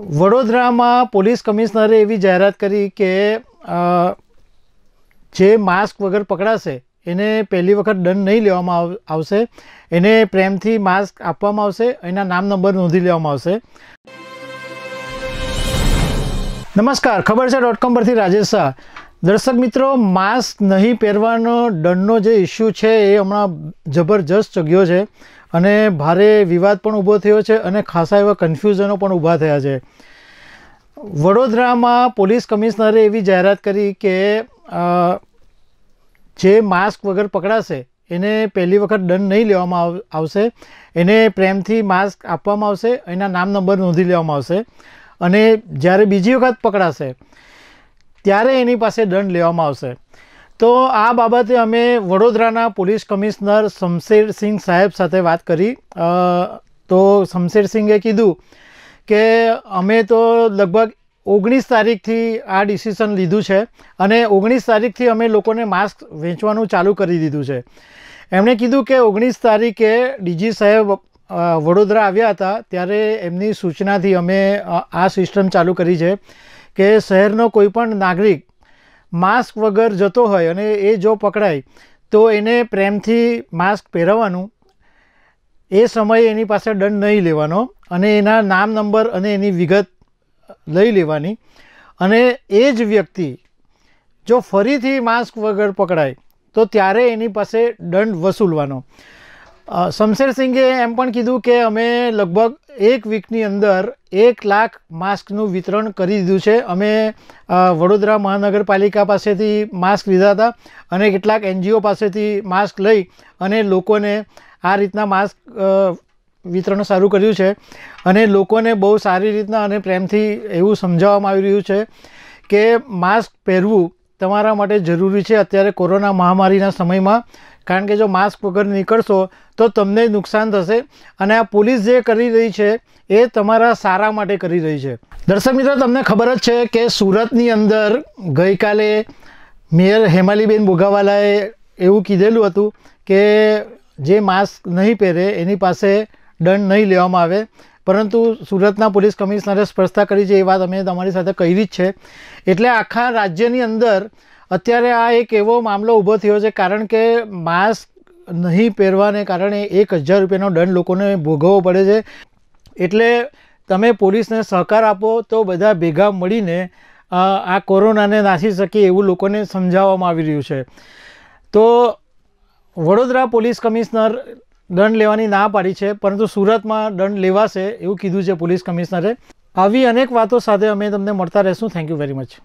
વડોદરામાં પોલીસ કમિશનરે એવી જાહેરાત કરી કે જે માસ્ક વગર પકડાશે એને પહેલી વખત દંડ નહીં લેવામાં આવશે એને પ્રેમથી માસ્ક આપવામાં આવશે એના નામ નંબર નોંધી લેવામાં આવશે નમસ્કાર ખબર છે ડોટ કોમ પરથી રાજેશ શાહ દર્શક મિત્રો માસ્ક નહીં પહેરવાનો દંડનો જે ઇસ્યુ છે એ હમણાં જબરજસ્ત ચગ્યો છે અને ભારે વિવાદ પણ ઊભો થયો છે અને ખાસા એવા કન્ફ્યુઝનો પણ ઊભા થયા છે વડોદરામાં પોલીસ કમિશનરે એવી જાહેરાત કરી કે જે માસ્ક વગર પકડાશે એને પહેલી વખત દંડ નહીં લેવામાં આવશે એને પ્રેમથી માસ્ક આપવામાં આવશે એના નામ નંબર નોંધી લેવામાં આવશે અને જ્યારે બીજી વખત પકડાશે ત્યારે એની પાસે દંડ લેવામાં આવશે તો આ બાબતે અમે વડોદરાના પોલીસ કમિશનર શમશેરસિંહ સાહેબ સાથે વાત કરી તો શમશેરસિંહે કીધું કે અમે તો લગભગ ઓગણીસ તારીખથી આ ડિસિશન લીધું છે અને ઓગણીસ તારીખથી અમે લોકોને માસ્ક વેચવાનું ચાલુ કરી દીધું છે એમણે કીધું કે ઓગણીસ તારીખે ડીજી સાહેબ વડોદરા આવ્યા હતા ત્યારે એમની સૂચનાથી અમે આ સિસ્ટમ ચાલુ કરી છે કે શહેરનો કોઈ પણ નાગરિક માસ્ક વગર જતો હોય અને એ જો પકડાય તો એને પ્રેમથી માસ્ક પહેરવાનું એ સમયે એની પાસે દંડ નહીં લેવાનો અને એના નામ નંબર અને એની વિગત લઈ લેવાની અને એ જ વ્યક્તિ જો ફરીથી માસ્ક વગર પકડાય તો ત્યારે એની પાસે દંડ વસૂલવાનો શમશેર સિંઘે એમ પણ કીધું કે અમે લગભગ એક વીકની અંદર એક લાખ માસ્કનું વિતરણ કરી દીધું છે અમે વડોદરા મહાનગરપાલિકા પાસેથી માસ્ક લીધા હતા અને કેટલાક એનજીઓ પાસેથી માસ્ક લઈ અને લોકોને આ રીતના માસ્ક વિતરણ સારું કર્યું છે અને લોકોને બહુ સારી રીતના અને પ્રેમથી એવું સમજાવવામાં આવી રહ્યું છે કે માસ્ક પહેરવું તમારા માટે જરૂરી છે અત્યારે કોરોના મહામારીના સમયમાં કારણ કે જો માસ્ક વગર નીકળશો તો તમને નુકસાન થશે અને આ પોલીસ જે કરી રહી છે એ તમારા સારા માટે કરી રહી છે દર્શક મિત્રો તમને ખબર જ છે કે સુરતની અંદર ગઈકાલે મેયર હેમાલીબેન બોગાવાલાએ એવું કીધેલું હતું કે જે માસ્ક નહીં પહેરે એની પાસે દંડ નહીં લેવામાં આવે પરંતુ સુરતના પોલીસ કમિશનરે સ્પષ્ટતા કરી છે એ વાત અમે તમારી સાથે કરી જ છે એટલે આખા રાજ્યની અંદર અત્યારે આ એક એવો મામલો ઊભો થયો છે કારણ કે માસ્ક નહીં પહેરવાને કારણે એક હજાર રૂપિયાનો દંડ લોકોને ભોગવવો પડે છે એટલે તમે પોલીસને સહકાર આપો તો બધા ભેગા મળીને આ કોરોનાને નાસી શકીએ એવું લોકોને સમજાવવામાં આવી રહ્યું છે તો વડોદરા પોલીસ કમિશનર દંડ લેવાની ના પાડી છે પરંતુ સુરતમાં દંડ લેવાશે એવું કીધું છે પોલીસ કમિશનરે આવી અનેક વાતો સાથે અમે તમને મળતા રહેશું થેન્ક યુ વેરી મચ